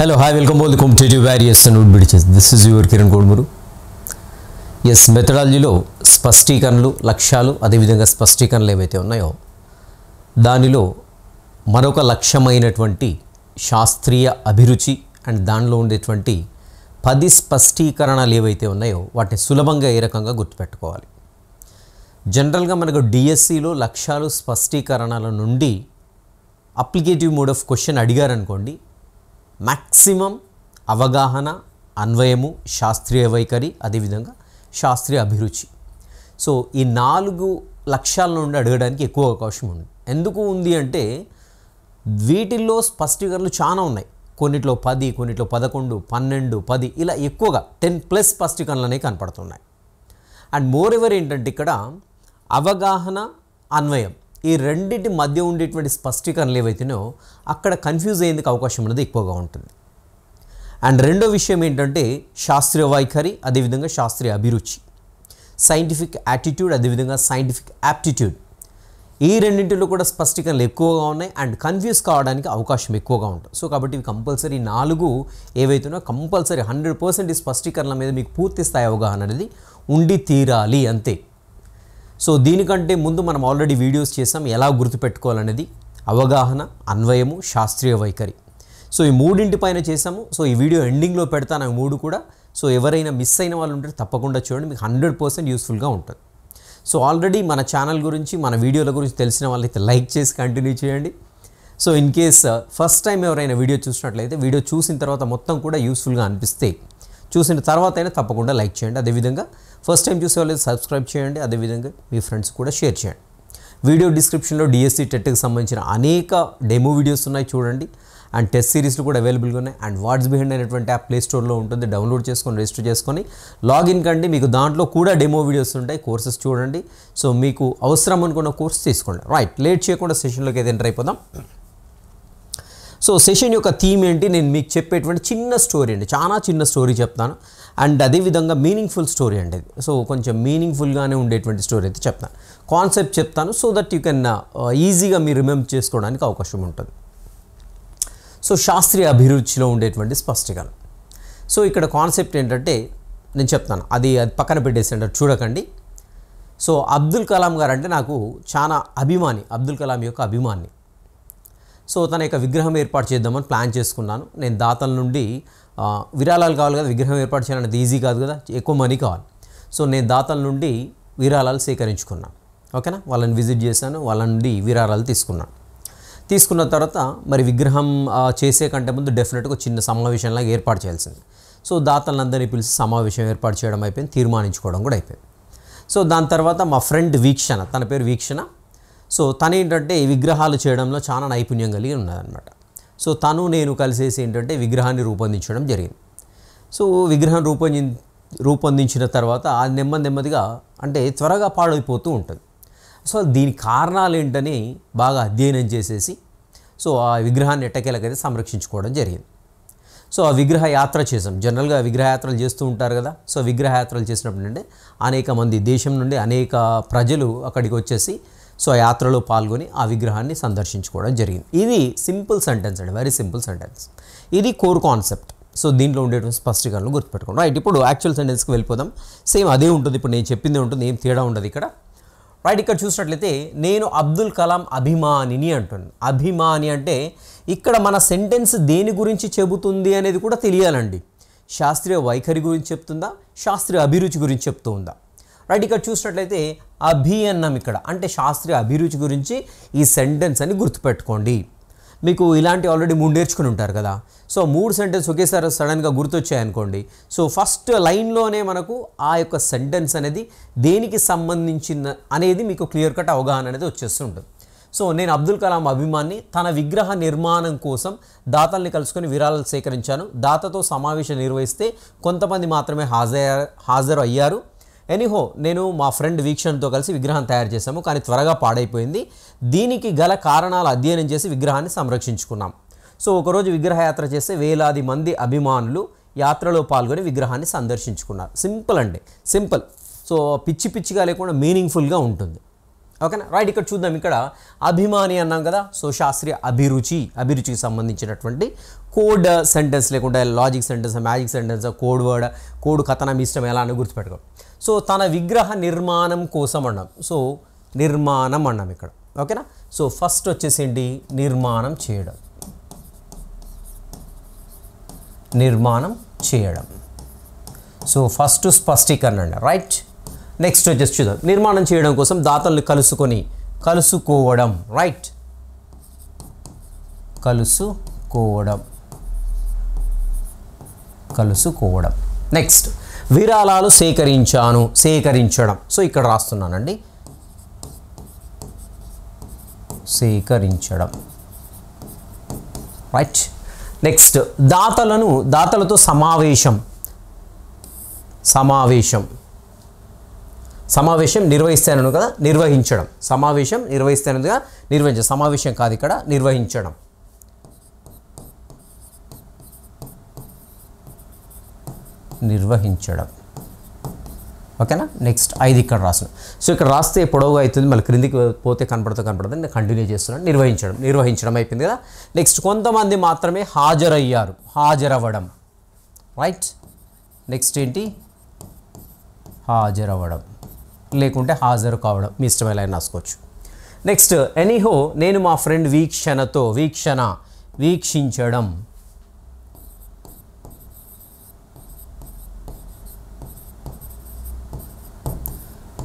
hello hi welcome బోల్ the competitive and wood wood this is is your Kiran S మెథడాలజీలో స్పష్టీకరణలు లక్ష్యాలు అదేవిధంగా స్పష్టీకరణలు ఏవైతే ఉన్నాయో దానిలో మరొక లక్ష్యమైనటువంటి శాస్త్రీయ అభిరుచి అండ్ దానిలో ఉండేటువంటి పది స్పష్టీకరణలు ఏవైతే ఉన్నాయో వాటిని సులభంగా ఏ రకంగా గుర్తుపెట్టుకోవాలి జనరల్గా మనకు డిఎస్సిలో e లక్ష్యాలు స్పష్టీకరణల నుండి అప్లికేటివ్ మోడ్ ఆఫ్ క్వశ్చన్ అడిగారనుకోండి మ్యాక్సిమం అవగాహన అన్వయము శాస్త్రీయ వైఖరి అదేవిధంగా శాస్త్రీయ అభిరుచి సో ఈ నాలుగు లక్ష్యాల నుండి అడగడానికి ఎక్కువ అవకాశం ఉంది ఎందుకు ఉంది అంటే వీటిల్లో స్పష్టీకరణలు చాలా ఉన్నాయి కొన్నిట్లో పది కొన్నిట్లో పదకొండు పన్నెండు పది ఇలా ఎక్కువగా టెన్ ప్లస్ స్పష్టీకరణలు అనేవి కనపడుతున్నాయి అండ్ మోర్ ఎవర్ ఏంటంటే ఇక్కడ అవగాహన అన్వయం ఈ రెండింటి మధ్య ఉండేటువంటి స్పష్టీకరణలు ఏవైతేనో అక్కడ కన్ఫ్యూజ్ అయ్యేందుకు అవకాశం అనేది ఎక్కువగా ఉంటుంది అండ్ రెండో విషయం ఏంటంటే శాస్త్రీయ వైఖరి అదేవిధంగా శాస్త్రీయ అభిరుచి సైంటిఫిక్ యాటిట్యూడ్ అదేవిధంగా సైంటిఫిక్ యాప్టిట్యూడ్ ఈ రెండింటిలో కూడా స్పష్టీకరణలు ఎక్కువగా ఉన్నాయి అండ్ కన్ఫ్యూజ్ కావడానికి అవకాశం ఎక్కువగా ఉంటుంది సో కాబట్టి ఇవి కంపల్సరీ నాలుగు ఏవైతున్నా కంపల్సరీ హండ్రెడ్ పర్సెంట్ ఈ స్పష్టీకరణల మీద మీకు పూర్తి స్థాయి అవగాహన అనేది ఉండి తీరాలి అంతే సో దీనికంటే ముందు మనం ఆల్రెడీ వీడియోస్ చేసాం ఎలా గుర్తుపెట్టుకోవాలనేది అవగాహన అన్వయము శాస్త్రీయ వైఖరి సో ఈ మూడింటి పైన చేసాము సో ఈ వీడియో ఎండింగ్లో పెడతాను ఆ మూడు కూడా సో ఎవరైనా మిస్ అయిన వాళ్ళు ఉంటే తప్పకుండా చూడండి మీకు హండ్రెడ్ పర్సెంట్ యూస్ఫుల్గా ఉంటుంది సో ఆల్రెడీ మన ఛానల్ గురించి మన వీడియోల గురించి తెలిసిన వాళ్ళైతే లైక్ చేసి కంటిన్యూ చేయండి so in case first time ఎవరైనా వీడియో చూసినట్లయితే వీడియో చూసిన తర్వాత మొత్తం కూడా యూస్ఫుల్గా అనిపిస్తే చూసిన తర్వాత అయినా తప్పకుండా లైక్ చేయండి అదేవిధంగా ఫస్ట్ టైం చూసే వాళ్ళు సబ్స్క్రైబ్ చేయండి అదేవిధంగా మీ ఫ్రెండ్స్ కూడా షేర్ చేయండి వీడియో డిస్క్రిప్షన్లో డిఎస్సి టెట్కి సంబంధించిన అనేక డెమో వీడియోస్ ఉన్నాయి చూడండి అండ్ టెస్ట్ సిరీస్లు కూడా అవైలబుల్గా ఉన్నాయి అండ్ వాట్స్ బిహైండ్ అనేటువంటి యాప్ ప్లేస్టోర్లో ఉంటుంది డౌన్లోడ్ చేసుకొని రిజిస్టర్ చేసుకొని లాగిన్ కండి మీకు దాంట్లో కూడా డెమో వీడియోస్ ఉంటాయి కోర్సెస్ చూడండి సో మీకు అవసరం అనుకున్న కోర్స్ తీసుకోండి రైట్ లేట్ చేయకుండా సెషన్లోకి అయితే ఎంటర్ అయిపోదాం సో సెషన్ యొక్క థీమ్ ఏంటి నేను మీకు చెప్పేటువంటి చిన్న స్టోరీ అండి చాలా చిన్న స్టోరీ చెప్తాను అండ్ అదేవిధంగా మీనింగ్ఫుల్ స్టోరీ అండి ఇది సో కొంచెం మీనింగ్ఫుల్గానే ఉండేటువంటి స్టోరీ అయితే చెప్తాను కాన్సెప్ట్ చెప్తాను సో దట్ యూ కెన్ ఈజీగా మీరు రిమెంబర్ చేసుకోవడానికి అవకాశం ఉంటుంది సో శాస్త్రీయ అభిరుచిలో ఉండేటువంటి స్పష్టీకరణ సో ఇక్కడ కాన్సెప్ట్ ఏంటంటే నేను చెప్తాను అది అది పక్కన పెట్టేసి చూడకండి సో అబ్దుల్ కలాం గారు అంటే నాకు చాలా అభిమాని అబ్దుల్ కలాం యొక్క అభిమాని సో తన యొక్క విగ్రహం ఏర్పాటు చేద్దామని ప్లాన్ చేసుకున్నాను నేను దాతల నుండి విరాళాలు కావాలి కదా విగ్రహం ఏర్పాటు చేయాలంటే ఈజీ కాదు కదా ఎక్కువ మనీ కావాలి సో నేను దాతల నుండి విరాళాలు సేకరించుకున్నాను ఓకేనా వాళ్ళని విజిట్ చేశాను వాళ్ళ నుండి విరాళాలు తీసుకున్నాను తీసుకున్న తర్వాత మరి విగ్రహం చేసే కంటే ముందు డెఫినెట్గా చిన్న సమావేశంలాగా ఏర్పాటు చేయాల్సింది సో దాతలందరినీ పిలిచి సమావేశం ఏర్పాటు చేయడం అయిపోయింది తీర్మానించుకోవడం కూడా అయిపోయింది సో దాని తర్వాత మా ఫ్రెండ్ వీక్షణ తన పేరు వీక్షణ సో తను ఏంటంటే విగ్రహాలు చేయడంలో చాలా నైపుణ్యం కలిగి ఉన్నదనమాట సో తను నేను కలిసేసి ఏంటంటే విగ్రహాన్ని రూపొందించడం జరిగింది సో విగ్రహం రూపొంది రూపొందించిన తర్వాత అది నెమ్మది నెమ్మదిగా అంటే త్వరగా పాడైపోతూ ఉంటుంది సో దీని కారణాలు ఏంటని బాగా అధ్యయనం చేసేసి సో ఆ విగ్రహాన్ని ఎట్టకేలకైతే సంరక్షించుకోవడం జరిగింది సో ఆ విగ్రహ యాత్ర చేసాం జనరల్గా విగ్రహయాత్రలు చేస్తూ ఉంటారు కదా సో విగ్రహయాత్రలు చేసినప్పుడు అంటే అనేక మంది దేశం నుండి అనేక ప్రజలు అక్కడికి వచ్చేసి సో ఆ యాత్రలో పాల్గొని ఆ విగ్రహాన్ని సందర్శించుకోవడం జరిగింది ఇది సింపుల్ సెంటెన్స్ అండి వెరీ సింపుల్ సెంటెన్స్ ఇది కోర్ కాన్సెప్ట్ సో దీంట్లో ఉండేటువంటి స్పష్టీకరణలు గుర్తుపెట్టుకోండి రైట్ ఇప్పుడు యాక్చువల్ సెంటెన్స్కి వెళ్ళిపోదాం సేమ్ అదే ఉంటుంది ఇప్పుడు నేను చెప్పింది ఉంటుంది ఏం తేడా ఉండదు ఇక్కడ రైట్ ఇక్కడ చూసినట్లయితే నేను అబ్దుల్ కలాం అభిమానిని అంటున్నాను అభిమాని అంటే ఇక్కడ మన సెంటెన్స్ దేని గురించి చెబుతుంది అనేది కూడా తెలియాలండి శాస్త్రీయ వైఖరి గురించి చెప్తుందా శాస్త్రీయ అభిరుచి గురించి చెప్తూ ఉందా రైట్ ఇక్కడ చూసినట్లయితే అభి అన్నాం ఇక్కడ అంటే శాస్త్రీయ అభిరుచి గురించి ఈ సెంటెన్స్ అని గుర్తుపెట్టుకోండి మీకు ఇలాంటి ఆల్రెడీ మూడు నేర్చుకుని ఉంటారు కదా సో మూడు సెంటెన్స్ ఒకేసారి సడన్గా గుర్తొచ్చాయనుకోండి సో ఫస్ట్ లైన్లోనే మనకు ఆ యొక్క సెంటెన్స్ అనేది దేనికి సంబంధించిన అనేది మీకు క్లియర్ కట్ అవగాహన అనేది వచ్చేస్తుంటుంది సో నేను అబ్దుల్ కలాం అభిమాన్ని తన విగ్రహ నిర్మాణం కోసం దాతల్ని కలుసుకొని విరాళాలు సేకరించాను దాతతో సమావేశం నిర్వహిస్తే కొంతమంది మాత్రమే హాజరు హాజరు అయ్యారు ఎనీహో నేను మా ఫ్రెండ్ వీక్షణతో కలిసి విగ్రహం తయారు చేశాము కానీ త్వరగా పాడైపోయింది దీనికి గల కారణాలు అధ్యయనం చేసి విగ్రహాన్ని సంరక్షించుకున్నాం సో ఒకరోజు విగ్రహయాత్ర చేస్తే వేలాది మంది అభిమానులు యాత్రలో పాల్గొని విగ్రహాన్ని సందర్శించుకున్నారు సింపుల్ అండి సింపుల్ సో పిచ్చి పిచ్చిగా లేకుండా మీనింగ్ఫుల్గా ఉంటుంది ఓకేనా రైట్ ఇక్కడ చూద్దాం ఇక్కడ అభిమాని అన్నాం కదా సో శాస్త్రీయ అభిరుచి అభిరుచికి సంబంధించినటువంటి కోడ్ సెంటెన్స్ లేకుండా logic sentence magic sentence code word code కథనం ఇష్టం ఎలా అని గుర్తుపెట్టుకో సో తన విగ్రహ నిర్మాణం కోసం అన్నాం సో నిర్మాణం అన్నాం ఇక్కడ ఓకేనా సో ఫస్ట్ వచ్చేసేంటి నిర్మాణం చేయడం నిర్మాణం చేయడం సో ఫస్ట్ స్పష్టీకరణ అండి రైట్ నెక్స్ట్ వచ్చేసి చూద్దాం నిర్మాణం చేయడం కోసం దాతలను కలుసుకొని కలుసుకోవడం రైట్ కలుసుకోవడం కలుసుకోవడం నెక్స్ట్ విరాళాలు సేకరించాను సేకరించడం సో ఇక్కడ రాస్తున్నానండి సేకరించడం రైట్ నెక్స్ట్ దాతలను దాతలతో సమావేశం సమావేశం సమావేశం నిర్వహిస్తాను కదా నిర్వహించడం సమావేశం నిర్వహిస్తానుగా నిర్వహించడం సమావేశం కాదు ఇక్కడ నిర్వహించడం నిర్వహించడం ఓకేనా నెక్స్ట్ ఐదు ఇక్కడ రాసిన సో ఇక్కడ రాస్తే పొడవుగా అవుతుంది మళ్ళీ క్రిందికి పోతే కనపడుతూ కనపడుతుంది నేను కంటిన్యూ చేస్తున్నాను నిర్వహించడం నిర్వహించడం అయిపోయింది కదా నెక్స్ట్ కొంతమంది మాత్రమే హాజరయ్యారు హాజరవ్వడం రైట్ నెక్స్ట్ ఏంటి హాజరవ్వడం లేకుంటే హాజరు కావడం మీ ఇష్టమైన రాసుకోవచ్చు నెక్స్ట్ ఎనీహో నేను మా ఫ్రెండ్ వీక్షణతో వీక్షణ వీక్షించడం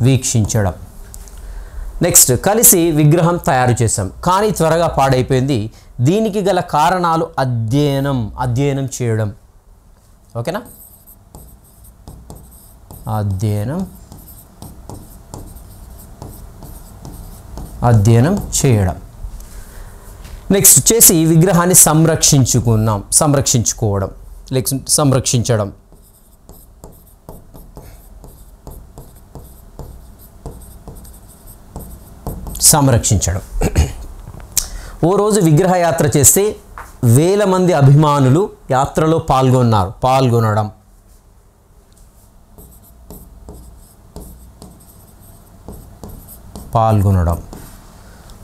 వీక్షించడం నెక్స్ట్ కలిసి విగ్రహం తయారు చేశాం కానీ త్వరగా పాడైపోయింది దీనికి గల కారణాలు అధ్యయనం అధ్యయనం చేయడం ఓకేనా అధ్యయనం అధ్యయనం చేయడం నెక్స్ట్ చేసి విగ్రహాన్ని సంరక్షించుకున్నాం సంరక్షించుకోవడం లైక్ సంరక్షించడం సంరక్షించడం ఓ రోజు విగ్రహయాత్ర చేస్తే వేల మంది అభిమానులు యాత్రలో పాల్గొన్నారు పాల్గొనడం పాల్గొనడం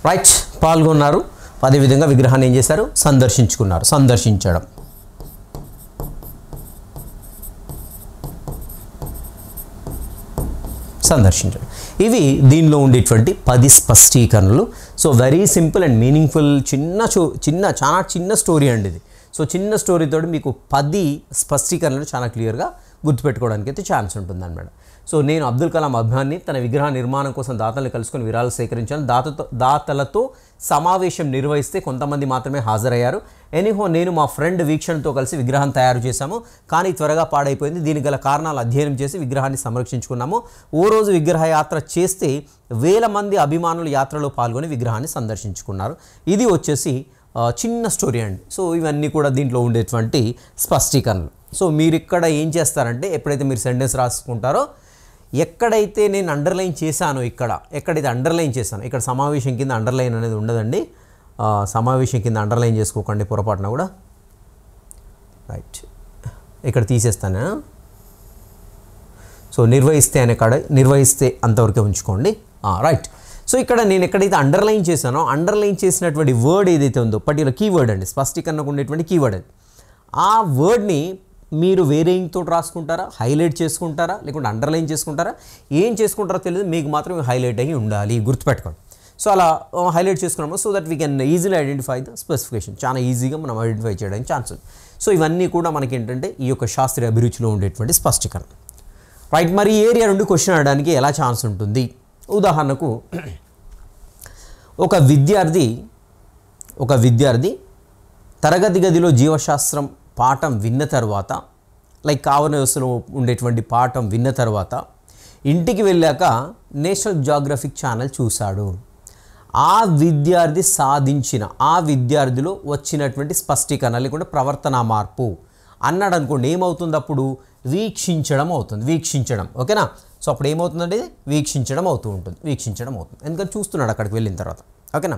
రైట్ పాల్గొన్నారు అదేవిధంగా విగ్రహాన్ని ఏం చేశారు సందర్శించుకున్నారు సందర్శించడం సందర్శించడం ఇవి దీనిలో ఉండేటువంటి పది స్పష్టీకరణలు so very simple and meaningful చిన్న చిన్న చాలా చిన్న స్టోరీ అండి ఇది సో చిన్న స్టోరీతో మీకు పది స్పష్టీకరణలు చాలా క్లియర్గా గుర్తుపెట్టుకోవడానికి అయితే ఛాన్స్ ఉంటుంది అనమాట సో నేను అబ్దుల్ కలాం అభిమాన్ని తన విగ్రహ నిర్మాణం కోసం దాతలను కలుసుకొని విరాళాలు సేకరించాను దాతతో దాతలతో సమావేశం నిర్వహిస్తే కొంతమంది మాత్రమే హాజరయ్యారు ఎనీహో నేను మా ఫ్రెండ్ వీక్షణతో కలిసి విగ్రహం తయారు చేశాము కానీ త్వరగా పాడైపోయింది దీనికి గల కారణాలు అధ్యయనం చేసి విగ్రహాన్ని సంరక్షించుకున్నాము ఓ రోజు విగ్రహయాత్ర చేస్తే వేల మంది అభిమానులు యాత్రలో పాల్గొని విగ్రహాన్ని సందర్శించుకున్నారు ఇది వచ్చేసి చిన్న స్టోరీ అండి సో ఇవన్నీ కూడా దీంట్లో ఉండేటువంటి స్పష్టీకరణలు సో మీరు ఇక్కడ ఏం చేస్తారంటే ఎప్పుడైతే మీరు సెంటెన్స్ రాసుకుంటారో ఎక్కడైతే నేను అండర్లైన్ చేశాను ఇక్కడ ఎక్కడైతే అండర్లైన్ చేశాను ఇక్కడ సమావేశం కింద అండర్లైన్ అనేది ఉండదండి సమావేశం కింద అండర్లైన్ చేసుకోకండి పొరపాటున కూడా రైట్ ఇక్కడ తీసేస్తాను సో నిర్వహిస్తే అనే కాడ నిర్వహిస్తే అంతవరకే ఉంచుకోండి రైట్ సో ఇక్కడ నేను ఎక్కడైతే అండర్లైన్ చేశానో అండర్లైన్ చేసినటువంటి వర్డ్ ఏదైతే ఉందో పర్టికులర్ కీవర్డ్ అండి స్పష్టీకరణకు ఉండేటువంటి కీవర్డ్ అది ఆ వర్డ్ని మీరు వేరే ఇంకోటి రాసుకుంటారా హైలైట్ చేసుకుంటారా లేకుంటే అండర్లైన్ చేసుకుంటారా ఏం చేసుకుంటారో తెలియదు మీకు మాత్రం హైలైట్ అయ్యి ఉండాలి గుర్తుపెట్టుకోండి సో అలా హైలైట్ చేసుకున్నాము so that we can easily identify the specification చాలా ఈజీగా మనం ఐడెంటిఫై చేయడానికి ఛాన్స్ ఉంది సో ఇవన్నీ కూడా మనకి ఏంటంటే ఈ యొక్క శాస్త్రీయ అభిరుచిలో ఉండేటువంటి స్పష్టీకరణ రైట్ మరి ఏరియా నుండి క్వశ్చన్ అడడానికి ఎలా ఛాన్స్ ఉంటుంది ఉదాహరణకు ఒక విద్యార్థి ఒక విద్యార్థి తరగతి గదిలో జీవశాస్త్రం పాఠం విన్న తర్వాత లైక్ కావన వ్యవస్థలో ఉండేటువంటి పాఠం విన్న తర్వాత ఇంటికి వెళ్ళాక నేషనల్ జాగ్రఫిక్ ఛానల్ చూశాడు ఆ విద్యార్థి సాధించిన ఆ విద్యార్థిలో వచ్చినటువంటి స్పష్టీకరణ లేకుంటే ప్రవర్తన మార్పు అన్నాడు అనుకోండి ఏమవుతుంది అప్పుడు వీక్షించడం అవుతుంది వీక్షించడం ఓకేనా సో అప్పుడు ఏమవుతుందంటే వీక్షించడం అవుతూ ఉంటుంది వీక్షించడం అవుతుంది ఎందుకంటే చూస్తున్నాడు అక్కడికి వెళ్ళిన తర్వాత ఓకేనా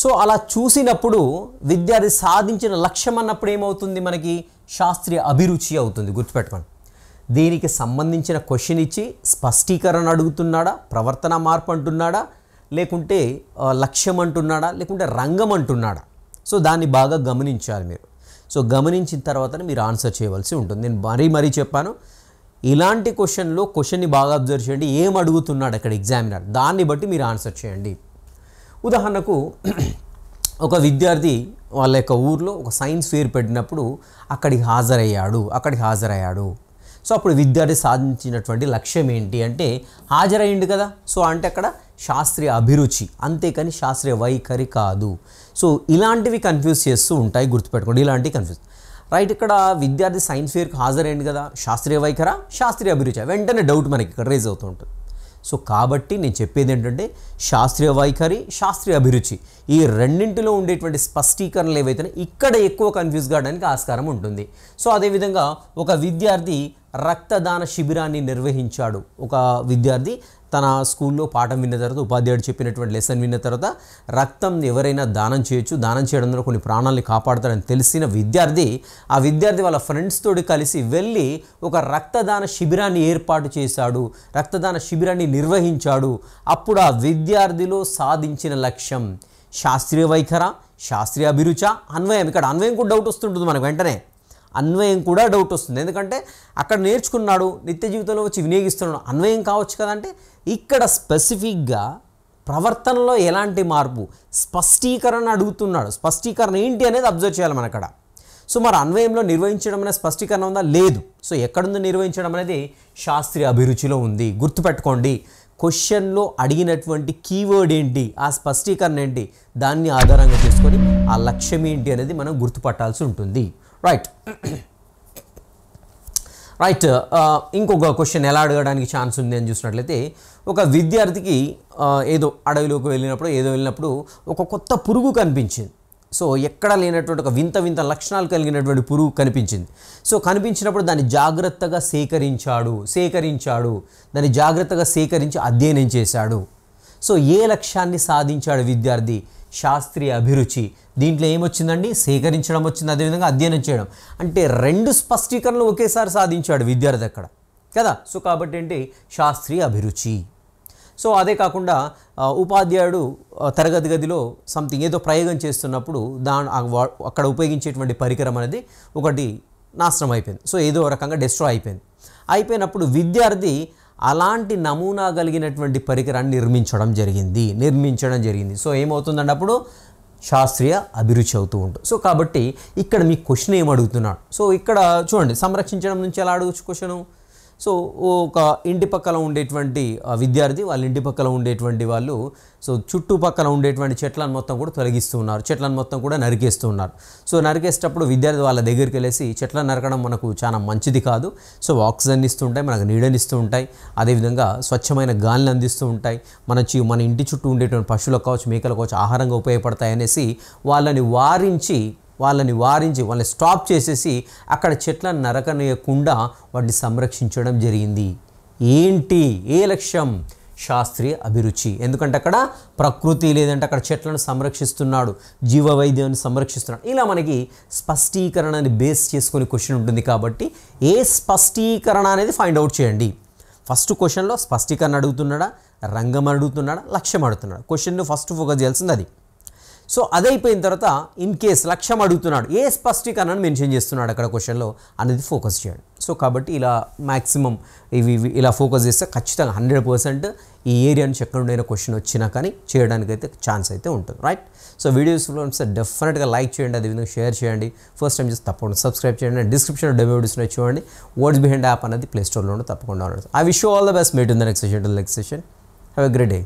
సో అలా చూసినప్పుడు విద్యార్థి సాధించిన లక్ష్యం అన్నప్పుడు ఏమవుతుంది మనకి శాస్త్రీయ అభిరుచి అవుతుంది గుర్తుపెట్టుకోండి దీనికి సంబంధించిన క్వశ్చన్ ఇచ్చి స్పష్టీకరణ అడుగుతున్నాడా ప్రవర్తన మార్పు అంటున్నాడా లేకుంటే లక్ష్యం అంటున్నాడా లేకుంటే రంగం అంటున్నాడా సో దాన్ని బాగా గమనించాలి మీరు సో గమనించిన తర్వాతనే మీరు ఆన్సర్ చేయవలసి ఉంటుంది నేను మరీ మరీ చెప్పాను ఇలాంటి క్వశ్చన్లో క్వశ్చన్ని బాగా అబ్జర్వ్ చేయండి ఏం అడుగుతున్నాడు అక్కడ ఎగ్జామినర్ దాన్ని బట్టి మీరు ఆన్సర్ చేయండి ఉదాహరణకు ఒక విద్యార్థి వాళ్ళ యొక్క ఊర్లో ఒక సైన్స్ ఫేర్ పెట్టినప్పుడు అక్కడికి హాజరయ్యాడు అక్కడికి హాజరయ్యాడు సో అప్పుడు విద్యార్థి సాధించినటువంటి లక్ష్యం ఏంటి అంటే హాజరయ్యిండు కదా సో అంటే అక్కడ శాస్త్రీయ అభిరుచి అంతేకాని శాస్త్రీయ వైఖరి కాదు సో ఇలాంటివి కన్ఫ్యూజ్ చేస్తూ ఉంటాయి గుర్తుపెట్టుకోండి ఇలాంటివి కన్ఫ్యూజ్ రైట్ ఇక్కడ విద్యార్థి సైన్స్ ఫేర్కి హాజరైంది కదా శాస్త్రీయ వైఖర శాస్త్రీయ అభిరుచి వెంటనే డౌట్ మనకి ఇక్కడ రేజ్ అవుతూ ఉంటుంది సో కాబట్టి నేను చెప్పేది ఏంటంటే శాస్త్రీయ వైఖరి శాస్త్రీయ అభిరుచి ఈ రెండింటిలో ఉండేటువంటి స్పష్టీకరణలు ఏవైతే ఇక్కడ ఎక్కువ కన్ఫ్యూజ్ కావడానికి ఆస్కారం ఉంటుంది సో అదేవిధంగా ఒక విద్యార్థి రక్తదాన శిబిరాన్ని నిర్వహించాడు ఒక విద్యార్థి తన స్కూల్లో పాఠం విన్న తర్వాత ఉపాధ్యాయుడు చెప్పినటువంటి లెసన్ విన్న తర్వాత రక్తం ఎవరైనా దానం చేయొచ్చు దానం చేయడం ద్వారా కొన్ని ప్రాణాలని కాపాడతారని తెలిసిన విద్యార్థి ఆ విద్యార్థి వాళ్ళ ఫ్రెండ్స్ తోటి కలిసి వెళ్ళి ఒక రక్తదాన శిబిరాన్ని ఏర్పాటు చేశాడు రక్తదాన శిబిరాన్ని నిర్వహించాడు అప్పుడు ఆ విద్యార్థిలో సాధించిన లక్ష్యం శాస్త్రీయ వైఖర శాస్త్రీయ అభిరుచ అన్వయం ఇక్కడ అన్వయం కూడా డౌట్ వస్తుంటుంది మనకు వెంటనే అన్వయం కూడా డౌట్ వస్తుంది ఎందుకంటే అక్కడ నేర్చుకున్నాడు నిత్య జీవితంలో వచ్చి వినియోగిస్తున్నాడు అన్వయం కావచ్చు కదంటే ఇక్కడ స్పెసిఫిక్గా ప్రవర్తనలో ఎలాంటి మార్పు స్పష్టీకరణ అడుగుతున్నాడు స్పష్టీకరణ ఏంటి అనేది అబ్జర్వ్ చేయాలి మన అక్కడ సో మరి అన్వయంలో నిర్వహించడం అనేది స్పష్టీకరణ ఉందా లేదు సో ఎక్కడుందో నిర్వహించడం అనేది శాస్త్రీయ అభిరుచిలో ఉంది గుర్తుపెట్టుకోండి క్వశ్చన్లో అడిగినటువంటి కీవర్డ్ ఏంటి ఆ స్పష్టీకరణ ఏంటి దాన్ని ఆధారంగా చేసుకొని ఆ లక్ష్యం ఏంటి అనేది మనం గుర్తుపట్టాల్సి ఉంటుంది రైట్ రైట్ uh, ఇంకొక క్వశ్చన్ ఎలా అడగడానికి ఛాన్స్ ఉంది అని చూసినట్లయితే ఒక విద్యార్థికి ఏదో అడవిలోకి వెళ్ళినప్పుడు ఏదో వెళ్ళినప్పుడు ఒక కొత్త పురుగు కనిపించింది సో ఎక్కడ లేనటువంటి ఒక వింత వింత లక్షణాలు కలిగినటువంటి పురుగు కనిపించింది సో కనిపించినప్పుడు దాన్ని జాగ్రత్తగా సేకరించాడు సేకరించాడు దాన్ని జాగ్రత్తగా సేకరించి అధ్యయనం చేశాడు సో ఏ లక్ష్యాన్ని సాధించాడు విద్యార్థి శాస్త్రీయ అభిరుచి దీంట్లో ఏమొచ్చిందండి సేకరించడం వచ్చింది అదేవిధంగా అధ్యయనం చేయడం అంటే రెండు స్పష్టీకరణలు ఒకేసారి సాధించాడు విద్యార్థి అక్కడ కదా సో కాబట్టి ఏంటి శాస్త్రీయ అభిరుచి సో అదే కాకుండా ఉపాధ్యాయుడు తరగతి గదిలో సంథింగ్ ఏదో ప్రయోగం చేస్తున్నప్పుడు దాని అక్కడ ఉపయోగించేటువంటి పరికరం అనేది ఒకటి నాశనం అయిపోయింది సో ఏదో రకంగా డిస్ట్రాయ్ అయిపోయింది అయిపోయినప్పుడు విద్యార్థి అలాంటి నమూనా కలిగినటువంటి పరికరాన్ని నిర్మించడం జరిగింది నిర్మించడం జరిగింది సో ఏమవుతుందండి అప్పుడు శాస్త్రీయ అభిరుచి అవుతూ ఉంటుంది సో కాబట్టి ఇక్కడ మీ క్వశ్చన్ ఏం అడుగుతున్నాడు సో ఇక్కడ చూడండి సంరక్షించడం నుంచి ఎలా అడగచ్చు క్వశ్చను సో ఒక ఇంటి పక్కన ఉండేటువంటి విద్యార్థి వాళ్ళ ఇంటి పక్కల ఉండేటువంటి వాళ్ళు సో చుట్టుపక్కల ఉండేటువంటి చెట్లను మొత్తం కూడా తొలగిస్తూ ఉన్నారు చెట్లను మొత్తం కూడా నరికేస్తూ ఉన్నారు సో నరికేసేటప్పుడు విద్యార్థి వాళ్ళ దగ్గరికి వెళ్ళేసి చెట్లను నరకడం మనకు చాలా మంచిది కాదు సో ఆక్సిజన్ ఇస్తూ ఉంటాయి మనకు నీడనిస్తూ ఉంటాయి అదేవిధంగా స్వచ్ఛమైన గాలిని అందిస్తూ ఉంటాయి మన మన ఇంటి చుట్టూ ఉండేటువంటి పశువులకు కావచ్చు మేకలు కావచ్చు ఆహారంగా ఉపయోగపడతాయి అనేసి వాళ్ళని వారించి వాళ్ళని వారించి వాళ్ళని స్టాప్ చేసేసి అక్కడ చెట్లను నరకనేయకుండా వాటిని సంరక్షించడం జరిగింది ఏంటి ఏ లక్ష్యం శాస్త్రీయ అభిరుచి ఎందుకంటే అక్కడ ప్రకృతి లేదంటే అక్కడ చెట్లను సంరక్షిస్తున్నాడు జీవ వైద్యాన్ని సంరక్షిస్తున్నాడు ఇలా మనకి స్పష్టీకరణని బేస్ చేసుకునే క్వశ్చన్ ఉంటుంది కాబట్టి ఏ స్పష్టీకరణ అనేది ఫైండ్ అవుట్ చేయండి ఫస్ట్ క్వశ్చన్లో స్పష్టీకరణ అడుగుతున్నాడా రంగం అడుగుతున్నాడా లక్ష్యం అడుగుతున్నాడా క్వశ్చన్ ఫస్ట్ ఫోకస్ చేయాల్సింది అది సో అదైపోయిన తర్వాత ఇన్ కేస్ లక్ష్యం అడుగుతున్నాడు ఏ స్పష్టీకరణను మెన్షన్ చేస్తున్నాడు అక్కడ క్వశ్చన్లో అనేది ఫోకస్ చేయండి సో కాబట్టి ఇలా మ్యాక్సిమం ఇవి ఇలా ఫోకస్ చేస్తే ఖచ్చితంగా హండ్రెడ్ పర్సెంట్ ఈ ఏరియా నుంచి ఉండే క్వశ్చన్ వచ్చినా కానీ చేయడానికి అయితే ఛాన్స్ అయితే ఉంటుంది రైట్ సో వీడియోస్ డెఫినెట్గా లైక్ చేయండి అదేవిధంగా షేర్ చేయండి ఫస్ట్ టైం చేసి తప్పకుండా సబ్స్క్రైబ్ చేయండి డిస్క్రిప్షన్లో డెబో వీడియోస్ చూడండి వాట్స్ బిహైండ్ యాప్ అనేది ప్లేస్టోర్లో తప్పకుండా ఉండదు I wish all the best mate in the next session next session have a great day